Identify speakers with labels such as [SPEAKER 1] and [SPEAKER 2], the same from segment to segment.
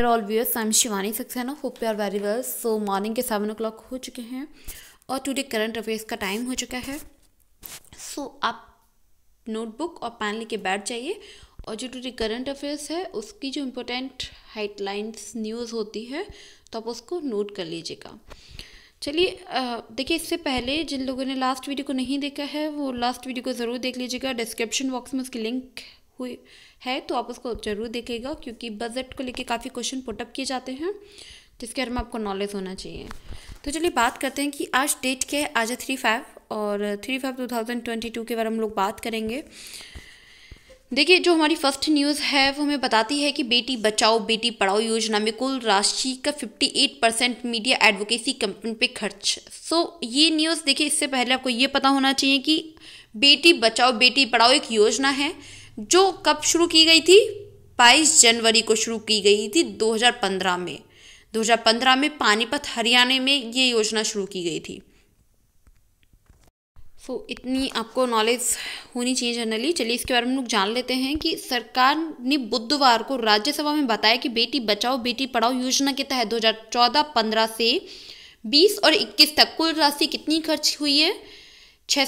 [SPEAKER 1] hair all viewers I Shivani Saxena hope you are very well so morning के seven o हो चुके हैं और टुडे करंट अफेयर्स का टाइम हो चुका है सो so, आप नोटबुक और पेन लेके बैठ जाइए और जो टुडे करंट अफेयर्स है उसकी जो इम्पोर्टेंट हेडलाइंस न्यूज़ होती है तो आप उसको नोट कर लीजिएगा चलिए देखिए इससे पहले जिन लोगों ने लास्ट वीडियो को नहीं देखा है वो लास्ट वीडियो को ज़रूर देख लीजिएगा डिस्क्रिप्शन बॉक्स में उसकी लिंक हुई है तो आप उसको ज़रूर देखेगा क्योंकि बजट को लेके काफ़ी क्वेश्चन पुटअप किए जाते हैं जिसके बारे में आपको नॉलेज होना चाहिए तो चलिए बात करते हैं कि आज डेट क्या है आज है थ्री फाइव और three five two thousand twenty two के बारे में हम लोग बात करेंगे देखिए जो हमारी फर्स्ट न्यूज़ है वो हमें बताती है कि बेटी बचाओ बेटी पढ़ाओ योजना में कुल राशि का 58 परसेंट मीडिया एडवोकेसी कंपनी पे खर्च सो so, ये न्यूज़ देखिए इससे पहले आपको ये पता होना चाहिए कि बेटी बचाओ बेटी पढ़ाओ एक योजना है जो कब शुरू की गई थी 22 जनवरी को शुरू की गई थी 2015 में 2015 में पानीपत हरियाणा में ये योजना शुरू की गई थी सो so, इतनी आपको नॉलेज होनी चाहिए जनरली चलिए इसके बारे में लोग जान लेते हैं कि सरकार ने बुधवार को राज्यसभा में बताया कि बेटी बचाओ बेटी पढ़ाओ योजना के तहत 2014-15 से 20 और 21 तक कुल राशि कितनी खर्च हुई है छः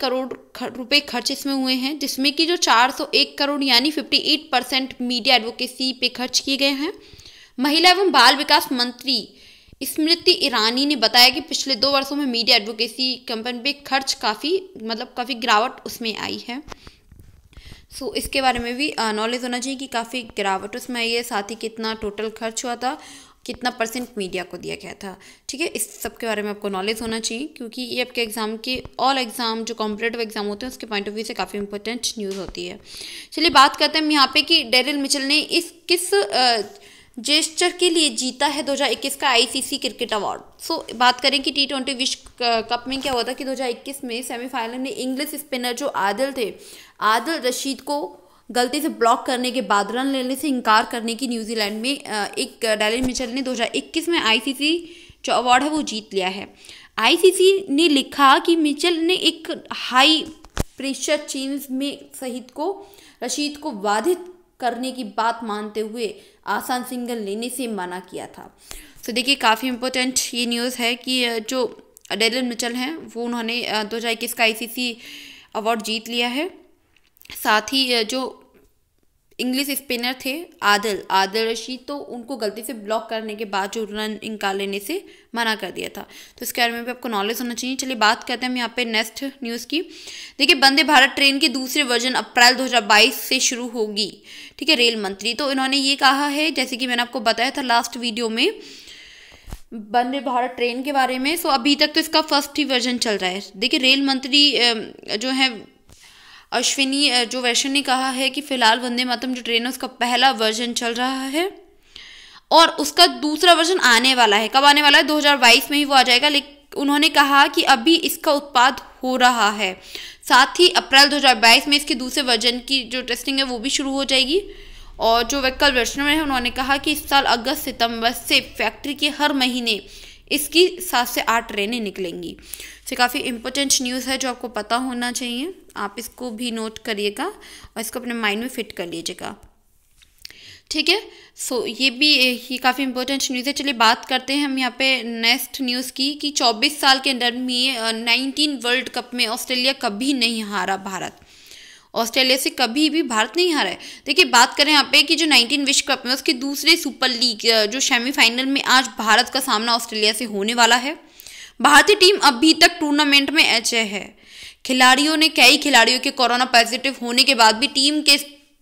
[SPEAKER 1] करोड़ रुपए खर्च इसमें हुए हैं जिसमें कि जो 401 करोड़ यानी 58 परसेंट मीडिया एडवोकेसी पे खर्च किए गए हैं महिला एवं बाल विकास मंत्री स्मृति ईरानी ने बताया कि पिछले दो वर्षों में मीडिया एडवोकेसी कंपनी पे खर्च काफ़ी मतलब काफ़ी गिरावट उसमें आई है सो so, इसके बारे में भी नॉलेज होना चाहिए कि काफ़ी गिरावट उसमें आई है साथ ही कितना टोटल खर्च हुआ था कितना परसेंट मीडिया को दिया गया था ठीक है इस सब के बारे में आपको नॉलेज होना चाहिए क्योंकि ये आपके एग्ज़ाम के ऑल एग्ज़ाम जो कॉम्पिटेटिव एग्ज़ाम होते हैं उसके पॉइंट ऑफ व्यू से काफ़ी इंपॉर्टेंट न्यूज़ होती है चलिए बात करते हैं हम यहाँ पे कि डेरिल मिचल ने इस किस जेस्टर के लिए जीता है 2021 का आईसीसी क्रिकेट अवार्ड सो बात करें कि टी ट्वेंटी विश्व कप में क्या हुआ था कि 2021 में सेमीफाइनल में इंग्लिश स्पिनर जो आदिल थे आदिल रशीद को गलती से ब्लॉक करने के बाद रन लेने से इनकार करने की न्यूजीलैंड में एक डैलिन मिचल ने 2021 में आईसीसी जो अवार्ड है वो जीत लिया है आईसीसी ने लिखा कि मिचल ने एक हाई प्रेशर चेंज में सहित को रशीद को बाधित करने की बात मानते हुए आसान सिंगल लेने से मना किया था तो देखिए काफ़ी इम्पोर्टेंट ये न्यूज़ है कि जो डेलन मिचल हैं वो उन्होंने दो हज़ार इक्कीस का आई अवार्ड जीत लिया है साथ ही जो इंग्लिश स्पिनर थे आदिल आदिल रशीद तो उनको गलती से ब्लॉक करने के बाद जो रन इनका लेने से मना कर दिया था तो इसके बारे में भी आपको नॉलेज होना चाहिए चलिए बात करते हैं हम यहाँ पे नेक्स्ट न्यूज़ की देखिए वंदे भारत ट्रेन के दूसरे वर्जन अप्रैल 2022 से शुरू होगी ठीक है रेल मंत्री तो इन्होंने ये कहा है जैसे कि मैंने आपको बताया था लास्ट वीडियो में वंदे भारत ट्रेन के बारे में सो अभी तक तो इसका फर्स्ट ही वर्जन चल रहा है देखिए रेल मंत्री जो है अश्विनी जो वैश्य ने कहा है कि फिलहाल वंदे मातम जो ट्रेन है उसका पहला वर्जन चल रहा है और उसका दूसरा वर्जन आने वाला है कब आने वाला है 2022 में ही वो आ जाएगा लेकिन उन्होंने कहा कि अभी इसका उत्पाद हो रहा है साथ ही अप्रैल 2022 में इसके दूसरे वर्जन की जो टेस्टिंग है वो भी शुरू हो जाएगी और जो वैकल वैष्णव है उन्होंने कहा कि इस साल अगस्त सितंबर से फैक्ट्री के हर महीने इसकी सात से आठ ट्रेनें निकलेंगी तो काफ़ी इम्पोर्टेंट न्यूज़ है जो आपको पता होना चाहिए आप इसको भी नोट करिएगा और इसको अपने माइंड में फिट कर लीजिएगा ठीक है सो ये भी ये काफ़ी इंपॉर्टेंट न्यूज़ है चलिए बात करते हैं हम यहाँ पे नेक्स्ट न्यूज़ की कि 24 साल के अंदर में 19 वर्ल्ड कप में ऑस्ट्रेलिया कभी नहीं हारा भारत ऑस्ट्रेलिया से कभी भी भारत नहीं हारा है देखिए बात करें यहाँ पे कि जो 19 विश्व कप में उसके दूसरे सुपर लीग जो सेमीफाइनल में आज भारत का सामना ऑस्ट्रेलिया से होने वाला है भारतीय टीम अभी तक टूर्नामेंट में अचय है खिलाड़ियों ने कई खिलाड़ियों के कोरोना पॉजिटिव होने के बाद भी टीम के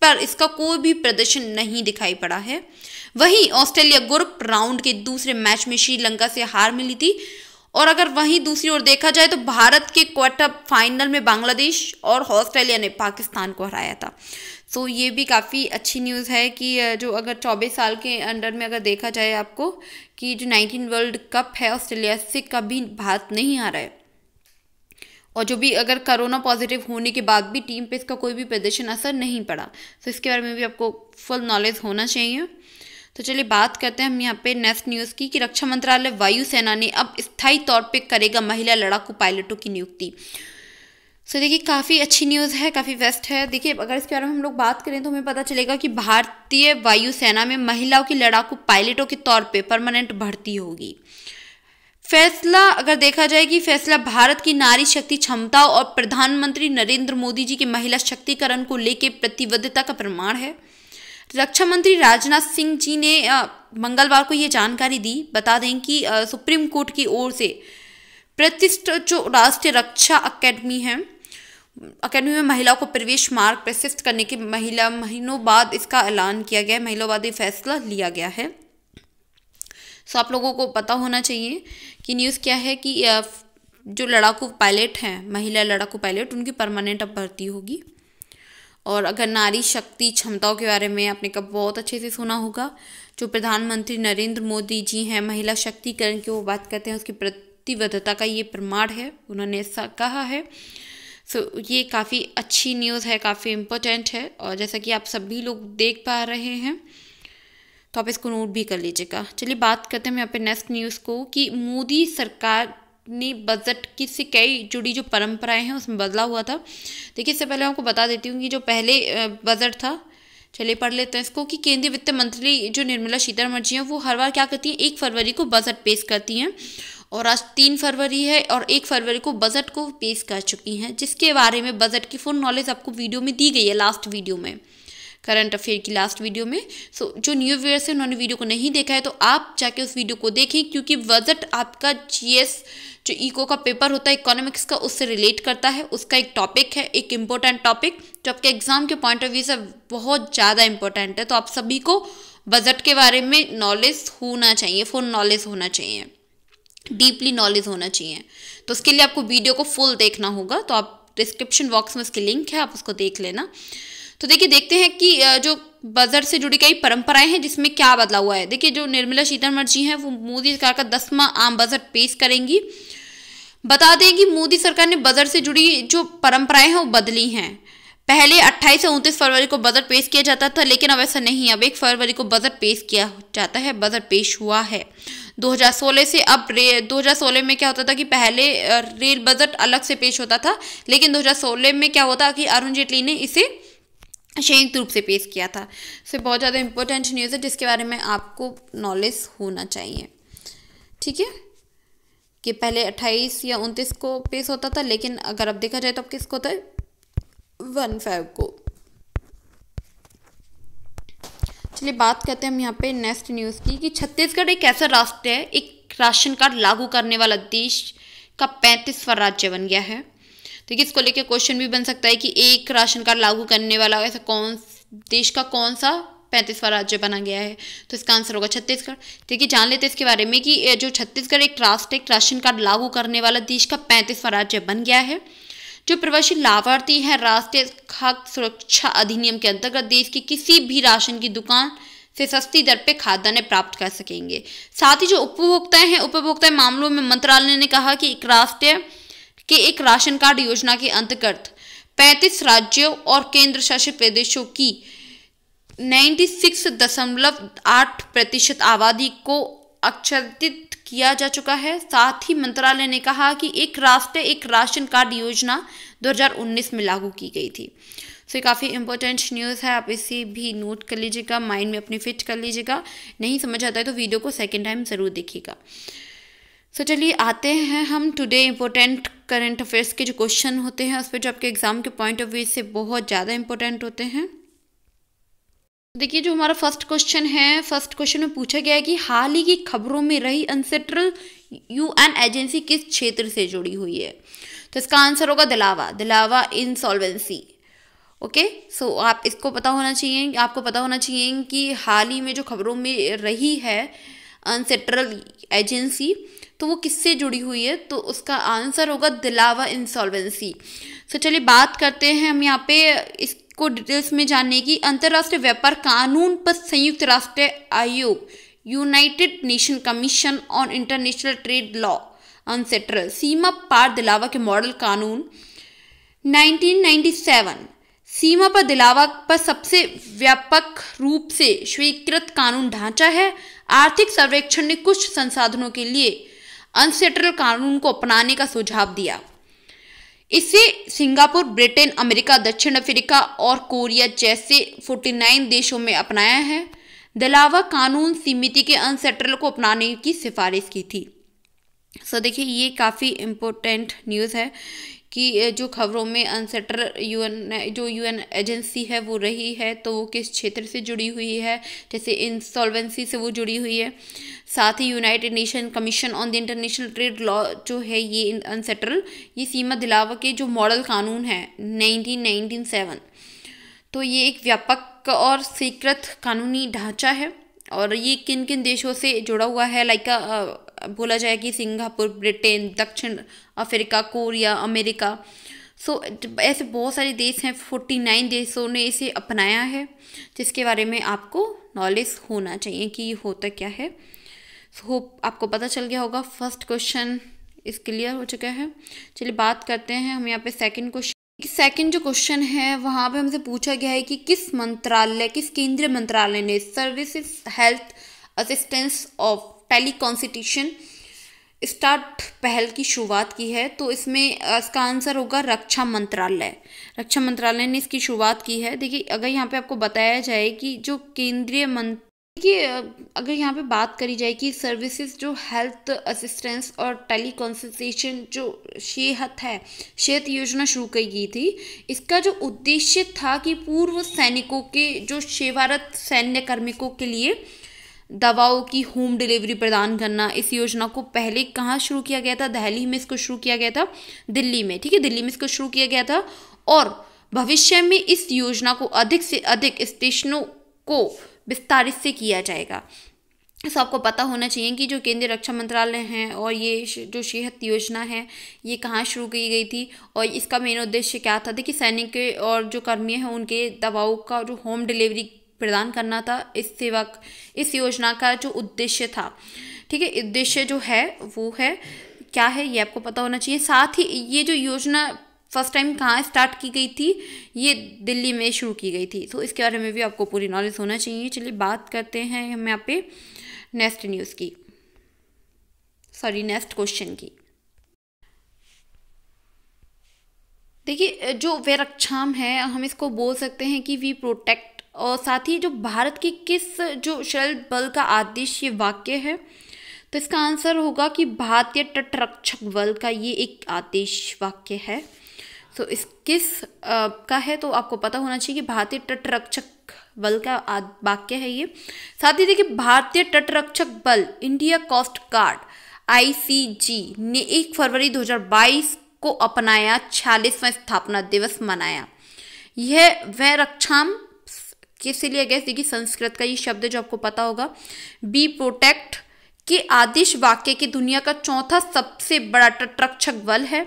[SPEAKER 1] पर इसका कोई भी प्रदर्शन नहीं दिखाई पड़ा है वहीं ऑस्ट्रेलिया ग्रुप राउंड के दूसरे मैच में श्रीलंका से हार मिली थी और अगर वहीं दूसरी ओर देखा जाए तो भारत के क्वार्टर फाइनल में बांग्लादेश और ऑस्ट्रेलिया ने पाकिस्तान को हराया था सो तो so, ये भी काफ़ी अच्छी न्यूज़ है कि जो अगर चौबीस साल के अंडर में अगर देखा जाए आपको कि जो नाइनटीन वर्ल्ड कप है ऑस्ट्रेलिया से कभी भारत नहीं हारा है और जो भी अगर कोरोना पॉजिटिव होने के बाद भी टीम पे इसका कोई भी प्रदर्शन असर नहीं पड़ा तो so, इसके बारे में भी आपको फुल नॉलेज होना चाहिए तो चलिए बात करते हैं हम यहाँ पे नेक्स्ट न्यूज़ की कि रक्षा मंत्रालय वायुसेना ने अब स्थायी तौर पे करेगा महिला लड़ाकू पायलटों की नियुक्ति सो so, देखिए काफ़ी अच्छी न्यूज़ है काफ़ी बेस्ट है देखिए अगर इसके बारे में हम लोग बात करें तो हमें पता चलेगा कि भारतीय वायुसेना में महिलाओं की लड़ाकू पायलटों के तौर पे परमानेंट भर्ती होगी फैसला अगर देखा जाए कि फैसला भारत की नारी शक्ति क्षमताओं और प्रधानमंत्री नरेंद्र मोदी जी के महिला शक्तिकरण को लेकर प्रतिबद्धता का प्रमाण है रक्षा मंत्री राजनाथ सिंह जी ने मंगलवार को ये जानकारी दी बता दें कि सुप्रीम कोर्ट की ओर से प्रतिष्ठित जो राष्ट्रीय रक्षा अकेडमी है अकेडमी में महिलाओं को प्रवेश मार्ग प्रशिस्त करने के महिला महीनों बाद इसका ऐलान किया गया है महिलाओं बाद ये फैसला लिया गया है सो आप लोगों को पता होना चाहिए कि न्यूज़ क्या है कि जो लड़ाकू पायलट हैं महिला लड़ाकू पायलट उनकी परमानेंट अब भर्ती होगी और अगर नारी शक्ति क्षमताओं के बारे में आपने कब बहुत अच्छे से सुना होगा जो प्रधानमंत्री नरेंद्र मोदी जी हैं महिला शक्तिकरण की वो बात करते हैं उसकी प्रतिबद्धता का ये प्रमाण है उन्होंने ऐसा कहा है सो so, ये काफ़ी अच्छी न्यूज़ है काफ़ी इम्पोर्टेंट है और जैसा कि आप सभी लोग देख पा रहे हैं तो आप इसको नोट भी कर लीजिएगा चलिए बात करते हैं हम यहाँ पे नेक्स्ट न्यूज़ को कि मोदी सरकार अपनी बजट की से कई जुड़ी जो परंपराएं हैं उसमें बदला हुआ था देखिए इससे पहले आपको बता देती हूँ कि जो पहले बजट था चलिए पढ़ लेते हैं इसको कि केंद्रीय वित्त मंत्री जो निर्मला सीतारमण जी हैं वो हर बार क्या करती हैं एक फरवरी को बजट पेश करती हैं और आज तीन फरवरी है और एक फरवरी को बजट को पेश कर चुकी हैं जिसके बारे में बजट की फुल नॉलेज आपको वीडियो में दी गई है लास्ट वीडियो में करंट अफेयर की लास्ट वीडियो में सो so, जो न्यू व्यूअर्स है उन्होंने वीडियो को नहीं देखा है तो आप जाके उस वीडियो को देखें क्योंकि बजट आपका जीएस जो इको का पेपर होता है इकोनॉमिक्स का उससे रिलेट करता है उसका एक टॉपिक है एक इम्पोर्टेंट टॉपिक जो आपके एग्जाम के पॉइंट ऑफ व्यू से बहुत ज़्यादा इंपॉर्टेंट है तो आप सभी को बजट के बारे में नॉलेज होना चाहिए फुल नॉलेज होना चाहिए डीपली नॉलेज होना चाहिए तो उसके लिए आपको वीडियो को फुल देखना होगा तो आप डिस्क्रिप्शन बॉक्स में उसकी लिंक है आप उसको देख लेना तो देखिए देखते हैं कि जो बजट से जुड़ी कई परंपराएं हैं जिसमें क्या बदला हुआ है देखिए जो निर्मला सीतारमण जी हैं वो मोदी सरकार का दसवां आम बजट पेश करेंगी बता दें कि मोदी सरकार ने बजट से जुड़ी जो परंपराएं हैं वो बदली हैं पहले 28 से 29 फरवरी को बजट पेश किया जाता था लेकिन अब ऐसा नहीं अब एक फरवरी को बजट पेश किया जाता है बजट पेश हुआ है 2016 से अब रे 2016 में क्या होता था कि पहले रेल बजट अलग से पेश होता था लेकिन 2016 में क्या होता कि अरुण जेटली ने इसे संयुक्त रूप से पेश किया था इसे बहुत ज़्यादा इंपॉर्टेंट न्यूज़ है जिसके बारे में आपको नॉलेज होना चाहिए ठीक है कि पहले अट्ठाईस या उनतीस को पेश होता था लेकिन अगर अब देखा जाए तो अब किसको होता है वन फाइव को चलिए बात करते हैं हम यहाँ पे नेक्स्ट न्यूज़ की कि छत्तीसगढ़ एक ऐसा राष्ट्र है एक राशन कार्ड लागू करने वाला देश का पैंतीसवा राज्य बन गया है तो इसको लेके क्वेश्चन भी बन सकता है कि एक राशन कार्ड लागू करने वाला ऐसा कौन देश का कौन सा पैंतीसवां राज्य बना गया है तो इसका आंसर होगा छत्तीसगढ़ ठीक है जान लेते हैं इसके बारे में कि जो छत्तीसगढ़ एक राष्ट्र एक राशन कार्ड लागू करने वाला देश का पैंतीसवां राज्य बन गया है जो प्रवासी लाभार्थी हैं राष्ट्रीय खाद्य सुरक्षा अधिनियम के अंतर्गत देश की किसी भी राशन की दुकान से सस्ती दर पर खाद्यान्न प्राप्त कर सकेंगे साथ ही जो उपभोक्ता हैं उपभोक्ता मामलों में मंत्रालय ने कहा कि एक राष्ट्रीय के एक राशन कार्ड योजना के अंतर्गत पैंतीस राज्यों और केंद्र शासित प्रदेशों की 96.8 प्रतिशत आबादी को अक्षरित किया जा चुका है साथ ही मंत्रालय ने कहा कि एक राष्ट्र एक राशन कार्ड योजना 2019 में लागू की गई थी सो so, काफ़ी इंपॉर्टेंट न्यूज़ है आप इसे भी नोट कर लीजिएगा माइंड में अपने फिट कर लीजिएगा नहीं समझ आता है तो वीडियो को सेकेंड टाइम ज़रूर देखिएगा सो so, चलिए आते हैं हम टुडे इम्पोर्टेंट करंट अफेयर्स के जो क्वेश्चन होते हैं उस पर जो आपके एग्ज़ाम के पॉइंट ऑफ व्यू से बहुत ज़्यादा इंपॉर्टेंट होते हैं देखिए जो हमारा फर्स्ट क्वेश्चन है फर्स्ट क्वेश्चन में पूछा गया है कि हाल ही की खबरों में रही अनसेट्रल यूएन एजेंसी किस क्षेत्र से जुड़ी हुई है तो इसका आंसर होगा दिलावा दिलावा इंसॉल्वेंसी ओके सो आप इसको पता होना चाहिए आपको पता होना चाहिए कि हाल ही में जो खबरों में रही है अनसेट्रल एजेंसी तो वो किससे जुड़ी हुई है तो उसका आंसर होगा दिलावा इंसॉल्वेंसी सो चलिए बात करते हैं हम यहाँ पे इस को डिटेल्स में जानने की अंतर्राष्ट्रीय व्यापार कानून पर संयुक्त राष्ट्र आयोग United Nation Commission on International Trade Law UNCITRAL सीमा पार दिलावा के मॉडल कानून 1997 सीमा पर दिलावा पर सबसे व्यापक रूप से स्वीकृत कानून ढांचा है आर्थिक सर्वेक्षण ने कुछ संसाधनों के लिए अनसेट्रल कानून को अपनाने का सुझाव दिया इससे सिंगापुर ब्रिटेन अमेरिका दक्षिण अफ्रीका और कोरिया जैसे 49 देशों में अपनाया है दलावा कानून सीमिति के अनसेटल को अपनाने की सिफारिश की थी सो देखिए ये काफ़ी इम्पोर्टेंट न्यूज़ है कि जो खबरों में अनसेटर यूएन जो यूएन एजेंसी है वो रही है तो वो किस क्षेत्र से जुड़ी हुई है जैसे इंसॉल्वेंसी से वो जुड़ी हुई है साथ ही United Nation Commission on the International Trade Law जो है ये अनसेटर ये सीमा दिलावा के जो मॉडल कानून है नाइनटीन तो ये एक व्यापक और स्वीकृत कानूनी ढांचा है और ये किन किन देशों से जुड़ा हुआ है लाइक बोला जाए कि सिंगापुर ब्रिटेन दक्षिण Africa Korea America so so, ऐसे बहुत सारे देश हैं फोर्टी नाइन देशों ने इसे अपनाया है जिसके बारे में आपको नॉलेज होना चाहिए कि ये होता क्या है सो so, होप आपको पता चल गया होगा फर्स्ट क्वेश्चन इस क्लियर हो चुका है चलिए बात करते हैं हम यहाँ पे सेकंड क्वेश्चन सेकंड जो क्वेश्चन है वहाँ पे हमसे पूछा गया है कि किस मंत्रालय किस केंद्रीय मंत्रालय ने सर्विसेज हेल्थ असिस्टेंस ऑफ पहली कॉन्स्टिट्यूशन स्टार्ट पहल की शुरुआत की है तो इसमें इसका आंसर होगा रक्षा मंत्रालय रक्षा मंत्रालय ने इसकी शुरुआत की है देखिए अगर यहाँ पे आपको बताया जाए कि जो केंद्रीय मंत्री देखिए अगर यहाँ पे बात करी जाए कि सर्विसेज जो हेल्थ असिस्टेंस और टेली कंसल्टेशन जो सेहत है सेहत योजना शुरू की गई थी इसका जो उद्देश्य था कि पूर्व सैनिकों के जो सेवारत सैन्य कर्मिकों के लिए दवाओं की होम डिलीवरी प्रदान करना इस योजना को पहले कहाँ शुरू किया गया था दहली में इसको शुरू किया गया था दिल्ली में ठीक है दिल्ली में इसको शुरू किया गया था और भविष्य में इस योजना को अधिक से अधिक स्टेशनों को विस्तारित से किया जाएगा सो आपको पता होना चाहिए कि जो केंद्रीय रक्षा मंत्रालय हैं और ये जो सेहत योजना है ये कहाँ शुरू की गई थी और इसका मेन उद्देश्य क्या था देखिए सैनिक और जो कर्मी हैं उनके दवाओं का जो होम डिलीवरी प्रदान करना था इस सेवा इस योजना का जो उद्देश्य था ठीक है उद्देश्य जो है वो है क्या है ये आपको पता होना चाहिए साथ ही ये जो योजना फर्स्ट टाइम कहाँ स्टार्ट की गई थी ये दिल्ली में शुरू की गई थी तो इसके बारे में भी आपको पूरी नॉलेज होना चाहिए चलिए बात करते हैं हम यहाँ पे नेक्स्ट न्यूज़ की सॉरी नेक्स्ट क्वेश्चन की देखिए जो वेरक्षाम है हम इसको बोल सकते हैं कि वी प्रोटेक्ट और साथ ही जो भारत की किस जो शैल बल का आदेश ये वाक्य है तो इसका आंसर होगा कि भारतीय तटरक्षक बल का ये एक आदेश वाक्य है तो इस किस आ, का है तो आपको पता होना चाहिए कि भारतीय तटरक्षक बल का वाक्य है ये साथ ही देखिए भारतीय तटरक्षक बल इंडिया कोस्ट गार्ड आईसीजी ने 1 फरवरी 2022 को अपनाया छियालीसवा स्थापना दिवस मनाया यह वह रक्षाम किससे लिया गया देखिए संस्कृत का ये शब्द जो आपको पता होगा बी प्रोटेक्ट के आदिश वाक्य की दुनिया का चौथा सबसे बड़ा तटरक्षक बल है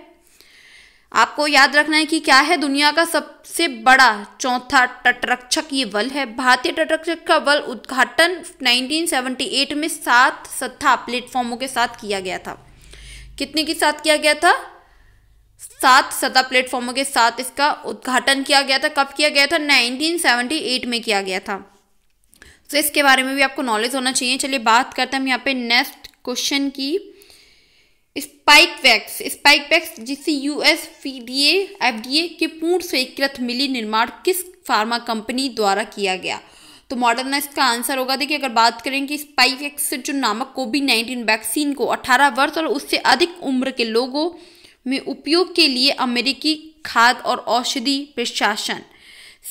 [SPEAKER 1] आपको याद रखना है कि क्या है दुनिया का सबसे बड़ा चौथा तटरक्षक ये बल है भारतीय तटरक्षक का बल उद्घाटन 1978 में सात सत्ता प्लेटफॉर्मों के साथ किया गया था कितने के साथ किया गया था सात सतह प्लेटफॉर्मों के साथ इसका उद्घाटन किया गया था कब किया गया था 1978 में किया गया था तो इसके बारे में भी आपको नॉलेज होना चाहिए चलिए बात करते हैं हम यहाँ पे नेक्स्ट क्वेश्चन की स्पाइक वैक्स स्पाइक वैक्स जिसे यूएस फीडीए एफडीए के पूर्ण स्वीकृत मिली निर्माण किस फार्मा कंपनी द्वारा किया गया तो मॉडर्न इसका आंसर होगा देखिए अगर बात करें कि स्पाइक वैक्स जो नामक कोविड नाइन्टीन वैक्सीन को अठारह वर्ष और उससे अधिक उम्र के लोगों में उपयोग के लिए अमेरिकी खाद्य और औषधि प्रशासन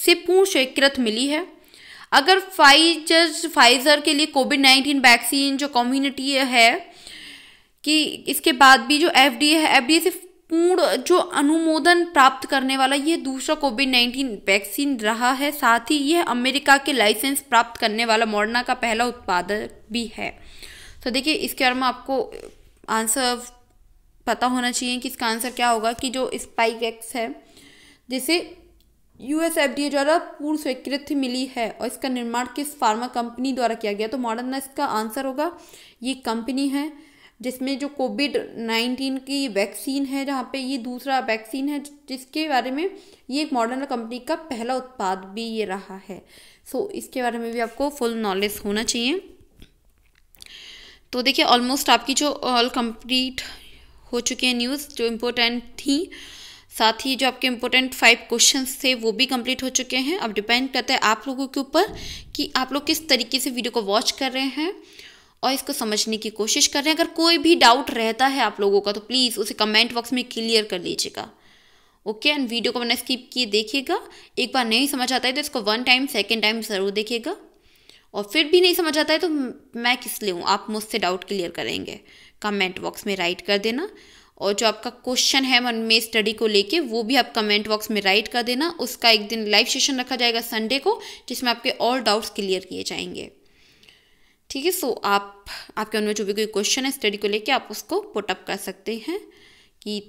[SPEAKER 1] से पूर्ण स्वीकृत मिली है अगर फाइजर फाइजर के लिए कोविड नाइन्टीन वैक्सीन जो कम्युनिटी है कि इसके बाद भी जो एफ है एफ से पूर्ण जो अनुमोदन प्राप्त करने वाला यह दूसरा कोविड नाइन्टीन वैक्सीन रहा है साथ ही यह अमेरिका के लाइसेंस प्राप्त करने वाला मॉडर्ना का पहला उत्पादक भी है तो देखिए इसके बारे में आपको आंसर पता होना चाहिए कि इसका आंसर क्या होगा कि जो स्पाइक एक्स है जिसे U S F D A द्वारा पूर्ण स्वीकृति मिली है और इसका निर्माण किस फार्मा कंपनी द्वारा किया गया तो मॉडर्न इसका आंसर होगा ये कंपनी है जिसमें जो कोविड नाइन्टीन की वैक्सीन है जहाँ पे ये दूसरा वैक्सीन है जिसके बारे में ये एक मॉडर्न कंपनी का पहला उत्पाद भी ये रहा है सो so, इसके बारे में भी आपको फुल नॉलेज होना चाहिए तो देखिए ऑलमोस्ट आपकी जो ऑल कंप्लीट हो चुके हैं न्यूज़ जो इम्पोर्टेंट थी साथ ही जो आपके इम्पोर्टेंट फाइव क्वेश्चन थे वो भी कंप्लीट हो चुके हैं अब डिपेंड करता है आप लोगों के ऊपर कि आप लोग किस तरीके से वीडियो को वॉच कर रहे हैं और इसको समझने की कोशिश कर रहे हैं अगर कोई भी डाउट रहता है आप लोगों का तो प्लीज़ उसे कमेंट बॉक्स में क्लियर कर लीजिएगा ओके एंड वीडियो को मैंने स्किप किए देखिएगा एक बार नहीं समझ आता है तो इसको वन टाइम सेकेंड टाइम ज़रूर देखिएगा और फिर भी नहीं समझ आता है तो मैं किस लिए हूँ आप मुझसे डाउट क्लियर करेंगे कमेंट बॉक्स में राइट कर देना और जो आपका क्वेश्चन है मन में स्टडी को लेके वो भी आप कमेंट बॉक्स में राइट कर देना उसका एक दिन लाइव सेशन रखा जाएगा संडे को जिसमें आपके और डाउट्स क्लियर किए जाएंगे ठीक है सो आप आपके उनमें जो भी कोई क्वेश्चन है स्टडी को लेके आप उसको पुटअप कर सकते हैं कि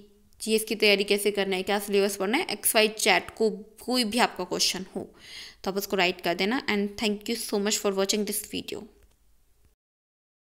[SPEAKER 1] एस की तैयारी कैसे करना है क्या सिलेबस पढ़ना है एक्स वाई चैट को कोई भी आपका क्वेश्चन हो तो आप उसको राइट कर देना and thank you so much for watching this video